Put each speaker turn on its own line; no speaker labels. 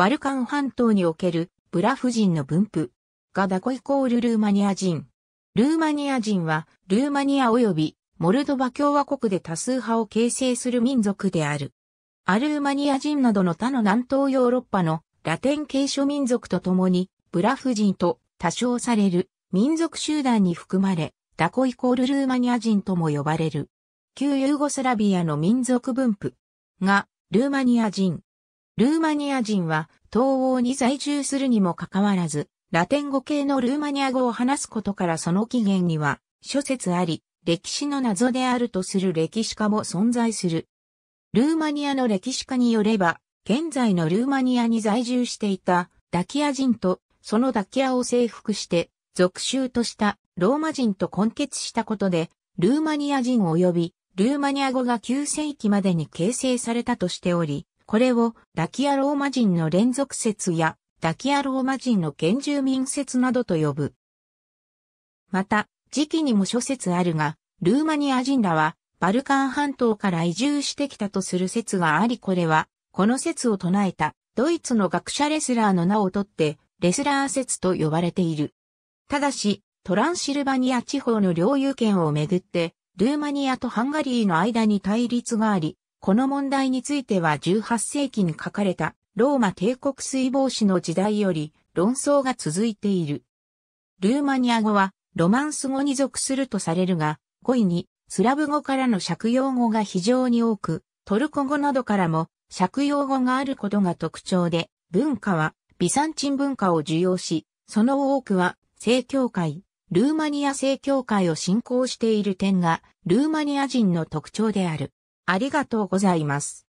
バルカン半島におけるブラフ人の分布がダコイコールルーマニア人。ルーマニア人はルーマニア及びモルドバ共和国で多数派を形成する民族である。アルーマニア人などの他の南東ヨーロッパのラテン系諸民族と共にブラフ人と多称される民族集団に含まれ、ダコイコールルーマニア人とも呼ばれる。旧ユーゴスラビアの民族分布がルーマニア人、ルーマニア人は東欧に在住するにもかかわらず、ラテン語系のルーマニア語を話すことからその起源には諸説あり、歴史の謎であるとする歴史家も存在する。ルーマニアの歴史家によれば、現在のルーマニアに在住していたダキア人とそのダキアを征服して属州としたローマ人と混血したことで、ルーマニア人及びルーマニア語が9世紀までに形成されたとしており、これをダキアローマ人の連続説やダキアローマ人の原住民説などと呼ぶ。また、時期にも諸説あるが、ルーマニア人らはバルカン半島から移住してきたとする説がありこれは、この説を唱えたドイツの学者レスラーの名をとってレスラー説と呼ばれている。ただし、トランシルバニア地方の領有権をめぐって、ルーマニアとハンガリーの間に対立があり、この問題については18世紀に書かれたローマ帝国水防止の時代より論争が続いている。ルーマニア語はロマンス語に属するとされるが、語彙にスラブ語からの借用語が非常に多く、トルコ語などからも借用語があることが特徴で、文化はビサンチン文化を受容し、その多くは正教会、ルーマニア正教会を信仰している点がルーマニア人の特徴である。ありがとうございます。